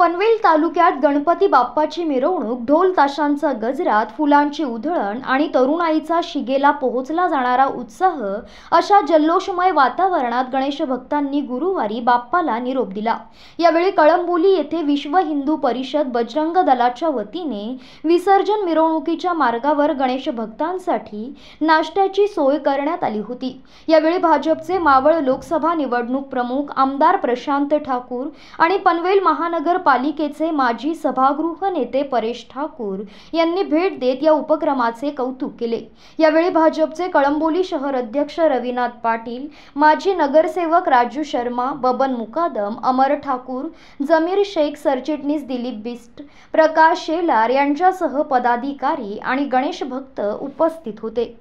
पनवेल तालुक्यात गणपती बाप्पाची मिरवणूक ढोल ताशांचा गजरात फुलांची उधळण आणि तरुणाईचा शिगेला पोहोचला जाणारा उत्साह अशा जल्लोषमय वातावरणात गणेश भक्तांनी गुरुवारी बाप्पाला निरोप दिला यावेळी कळंबोली येथे विश्व हिंदू परिषद बजरंग दलाच्या वतीने विसर्जन मिरवणुकीच्या मार्गावर गणेश भक्तांसाठी नाश्त्याची सोय करण्यात आली होती यावेळी भाजपचे मावळ लोकसभा निवडणूक प्रमुख आमदार प्रशांत ठाकूर आणि पनवेल महानगर पालिकेचे माजी सभागृह नेते परेश ठाकूर यांनी भेट देत या उपक्रमाचे कौतुक केले यावेळी भाजपचे कळंबोली शहर अध्यक्ष रवीनाथ पाटील माजी नगरसेवक राजू शर्मा बबन मुकादम अमर ठाकूर जमीर शेख सरचिटणीस दिलीप बिस्ट प्रकाश शेलार यांच्यासह पदाधिकारी आणि गणेश भक्त उपस्थित होते